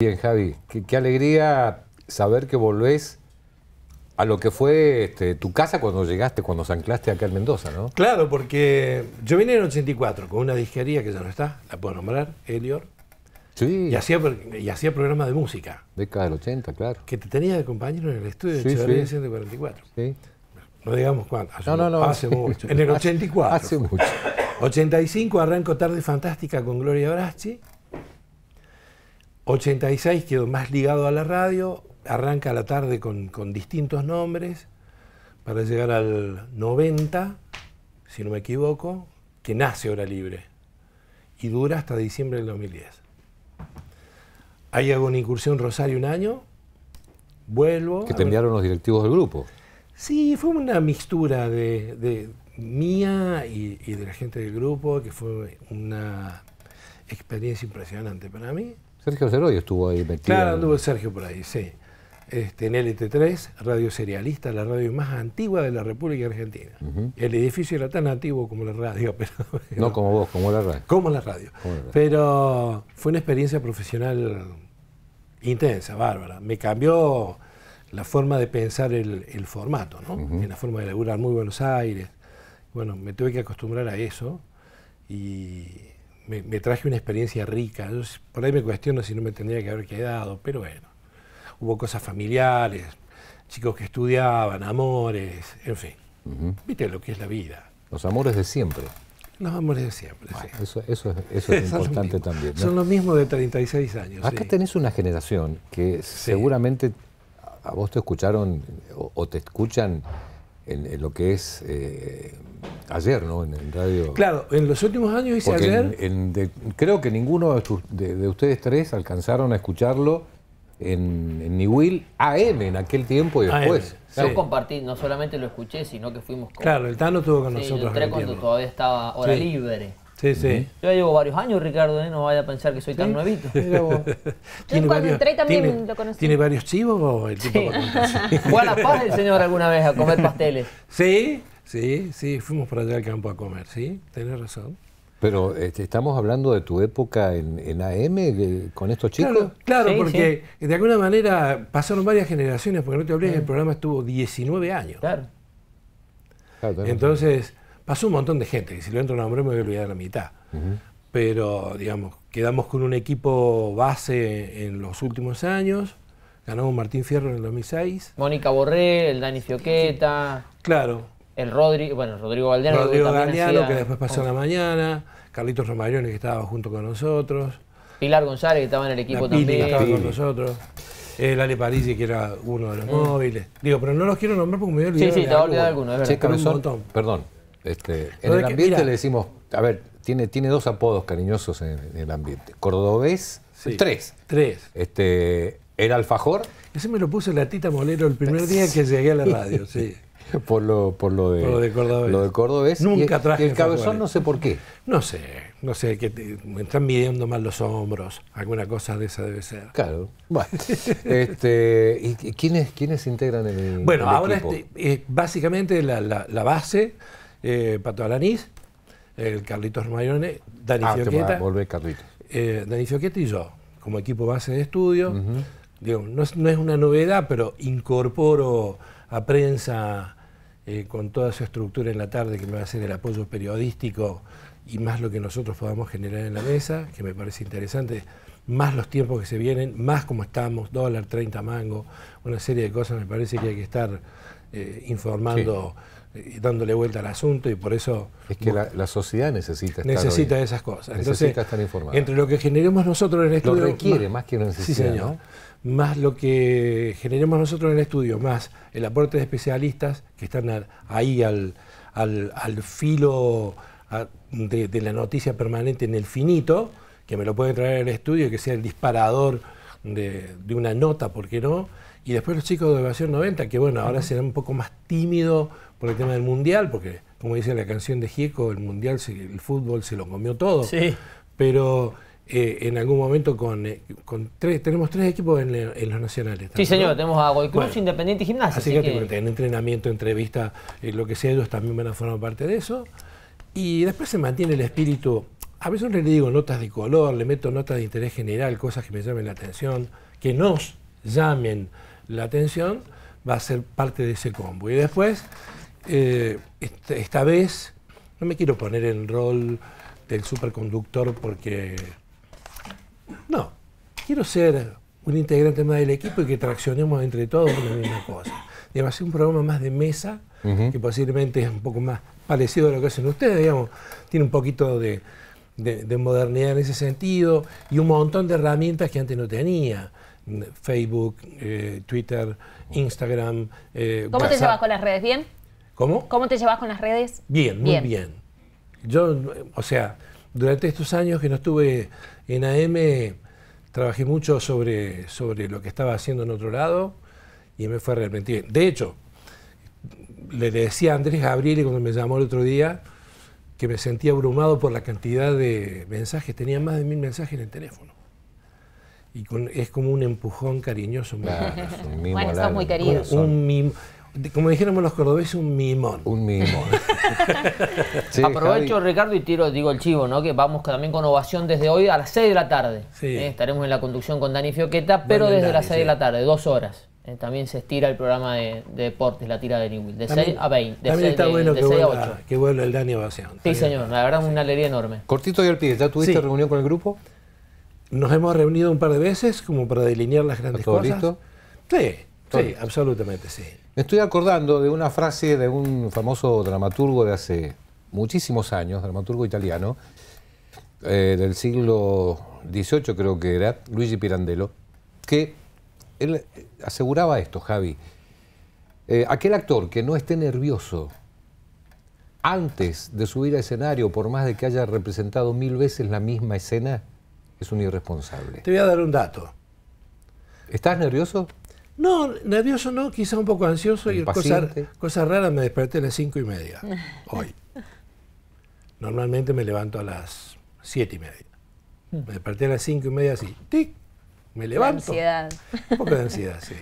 Bien, Javi, qué, alegría saber que volvés a lo que fue este, tu casa cuando llegaste, cuando se anclaste acá en Mendoza, ¿no? Claro, porque yo vine en 84 con una disquería que ya no está, la puedo nombrar, Elior. Sí. Y hacía, y programas de música. Década del 80, claro. Que te tenía de compañero en el estudio de sí, en sí. Sí. No digamos cuánto. Hace, no, no, no. Hace mucho. En el 84. Hace, mucho. 85 arranco Tarde Fantástica con Gloria Braschi 86 quedó más ligado a la radio, arranca la tarde con, distintos nombres, para llegar al 90, si no me equivoco, que nace Hora Libre y dura hasta diciembre del 2010. Ahí hago una incursión Rosario un año, vuelvo. Que te los directivos del grupo. Sí, fue una mixtura de, mía y, de la gente del grupo, que fue una experiencia impresionante para mí. Sergio Ceroy estuvo ahí metido. Claro, anduvo Sergio por ahí, sí. Este, en LT3, Radio Serialista, la radio más antigua de la República Argentina. El edificio era tan antiguo como la radio. Pero, no, como vos, como la radio. Como la radio. Pero fue una experiencia profesional intensa, bárbara. Me cambió la forma de pensar el, formato, ¿no? en la forma de laburar muy Buenos Aires. Bueno, me tuve que acostumbrar a eso y me, traje una experiencia rica. por ahí me cuestiono si no me tendría que haber quedado, pero bueno, hubo cosas familiares, chicos que estudiaban, amores, en fin. Viste lo que es la vida. Los amores de siempre. Los amores de siempre. eso, es importante también. Son los mismos de 36 años. Acá tenés una generación que seguramente a vos te escucharon o, te escuchan en, lo que es eh, Ayer, ¿no? En, radio. Claro, en los últimos años hice ayer. creo que ninguno de, ustedes tres alcanzaron a escucharlo en, en Will AM en aquel tiempo y después. Yo compartí, no solamente lo escuché, sino que fuimos con. Claro, el Tano estuvo con nosotros. Yo entré cuando todavía estaba hora libre. Sí, sí. Yo llevo varios años, Ricardo, ¿eh? no vaya a pensar que soy tan nuevito. Yo cuando entré también tiene, lo conocí. ¿Tiene varios chivos o el tipo sí. Fue a La Paz el señor alguna vez a comer pasteles. ¿Sí? Sí, sí, fuimos para allá al campo a comer, sí, tenés razón. Pero este, estamos hablando de tu época en, AM con estos chicos. Claro, porque de alguna manera pasaron varias generaciones, porque no te olvides, el programa estuvo 19 años. Claro. Entonces, pasó un montón de gente, y si lo entro a nombre me voy a olvidar la mitad. Pero, digamos, quedamos con un equipo base en los últimos años. Ganamos Martín Fierro en el 2006. Mónica Borré, el Dani Fioqueta. Claro el Rodri, bueno, Rodrigo Galdiano. que después pasó la mañana, Carlitos Romagnoli, que estaba junto con nosotros. Pilar González, que estaba en el equipo también. Que estaba con nosotros. El eh, Ale Parisi, que era uno de los mm. móviles. Digo, pero no los quiero nombrar porque me voy a Sí, sí, te voy a alguno, perdón. Este, en el ambiente le decimos, a ver, tiene, tiene dos apodos cariñosos en, el ambiente. Cordobés, tres. Tres. Este, el alfajor. Ese me lo puse la tita Molero el primer día que llegué a la radio, sí. por lo, por lo de, lo de cordobés. Lo Nunca el cabezón no sé por qué. No sé, no sé, que me están midiendo mal los hombros, alguna cosa de esa debe ser. Claro. Bueno, este, ¿y quiénes, quiénes integran el Bueno, ahora este, eh, básicamente la, base, eh, Pato Alanís, el Carlitos Mayone, Danicio ah, eh, Dani y yo, como equipo base de estudio. no, no es una novedad, pero incorporo a prensa eh, con toda su estructura en la tarde, que me va a hacer el apoyo periodístico y más lo que nosotros podamos generar en la mesa, que me parece interesante, más los tiempos que se vienen, más como estamos, dólar, 30 mango, una serie de cosas, me parece que hay que estar eh, informando dándole vuelta al asunto y por eso... Es que la, sociedad necesita estar Necesita esas cosas. Necesita estar informada. Entre lo que generemos nosotros en el estudio... Lo requiere más, que lo necesita. Sí, Más lo que generemos nosotros en el estudio, más el aporte de especialistas que están ahí al, filo de, la noticia permanente en el finito, que me lo pueden traer el estudio y que sea el disparador de, de una nota, ¿por qué no? Y después los chicos de Evasión 90, que bueno, ahora será un poco más tímido por el tema del Mundial, porque como dice la canción de Gieco, el Mundial, el fútbol se lo comió todo. Pero eh, en algún momento con, eh, con, tres, tenemos tres equipos en, los nacionales. Sí, señor, tenemos a Godoy Cruz, Independiente y Gimnasia. Así, que, en entrenamiento, entrevista, eh, lo que sea, ellos también van a formar parte de eso. Y después se mantiene el espíritu. A veces le digo notas de color, le meto notas de interés general, cosas que me llamen la atención, que nos llamen la atención, va a ser parte de ese combo. Y después, eh, este, esta, vez, no me quiero poner en rol del superconductor porque... No, quiero ser un integrante más del equipo y que traccionemos entre todos la misma cosa. a ser un programa más de mesa, que posiblemente es un poco más parecido a lo que hacen ustedes, digamos, tiene un poquito de modernidad en ese sentido y un montón de herramientas que antes no tenía. Facebook, eh, Twitter, Instagram. Eh, ¿Cómo te llevas con las redes? ¿Bien? ¿Cómo? ¿Cómo te llevas con las redes? Bien, muy bien. Yo, o sea, durante estos años que no estuve en AM, trabajé mucho sobre, sobre lo que estaba haciendo en otro lado y me fue realmente bien. De hecho, le decía a Andrés Gabriel cuando me llamó el otro día que me sentía abrumado por la cantidad de mensajes. Tenía más de mil mensajes en el teléfono y es como un empujón cariñoso. claro, un mimo bueno, muy queridos. como dijéramos los cordobeses, un mimón. Un mimón. sí, Aprovecho, Ricardo, y tiro, digo el chivo, ¿no? Que vamos también con ovación desde hoy a las 6 de la tarde. ¿eh? Estaremos en la conducción con Dani Fioqueta, pero desde las 6 de la tarde, dos horas. Eh, también se estira el programa de, deportes, la tira de Newell, de 6 a 20. De también 6, está bueno que, vuelva, a 8. que vuelva el Dani ovación. Sí, señor, la verdad es una alegría enorme. Cortito y al pie, ¿ya tuviste reunión con el grupo? Nos hemos reunido un par de veces como para delinear las grandes ¿Todo cosas. Listo? Sí, sí, absolutamente sí. Me estoy acordando de una frase de un famoso dramaturgo de hace muchísimos años, dramaturgo italiano, eh, del siglo XVIII creo que era, Luigi Pirandello, que él eh, aseguraba esto, Javi. Eh, aquel actor que no esté nervioso antes de subir a escenario, por más de que haya representado mil veces la misma escena, es un irresponsable. Te voy a dar un dato. ¿Estás nervioso? No, nervioso no, quizá un poco ansioso y cosa, cosas rara, me desperté a las cinco y media hoy. Normalmente me levanto a las siete y media. Hmm. Me desperté a las cinco y media así, tic, me levanto. ansiedad. Un poco de ansiedad, sí.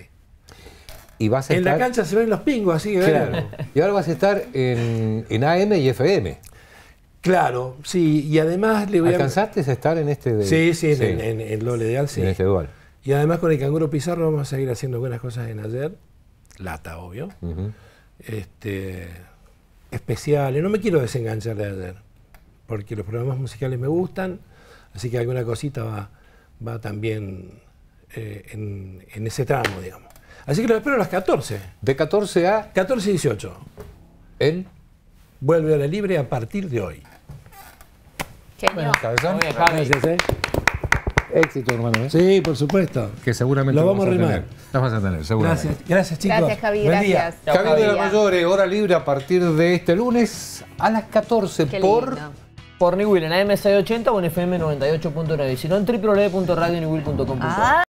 Y vas en la cancha se ven los pingos, así que Y ahora vas a estar en, en AM y FM. Claro, sí, y además le voy ¿Alcanzaste a... a estar en este de... Sí, sí, En, en, lo sí. En este dual. Y además con el canguro Pizarro vamos a seguir haciendo buenas cosas en ayer. Lata, obvio. este, especiales. No me quiero desenganchar de ayer, porque los programas musicales me gustan, así que alguna cosita va, también eh, en, ese tramo, digamos. Así que los espero a las 14. ¿De 14 a? 14 y 18 vuelve a la libre a partir de hoy. Genial. Bueno, Gracias, ¿eh? Éxito, hermano. Sí, por supuesto. Que seguramente lo vamos, a tener. Lo vas a tener, seguramente. Gracias, gracias chicos. Gracias, Javi. gracias. Javi, de la Mayores, eh, hora libre a partir de este lunes a las 14 Qué por... New Por en AM680 o en FM98.9, no, en www.radioniwil.com. Ah.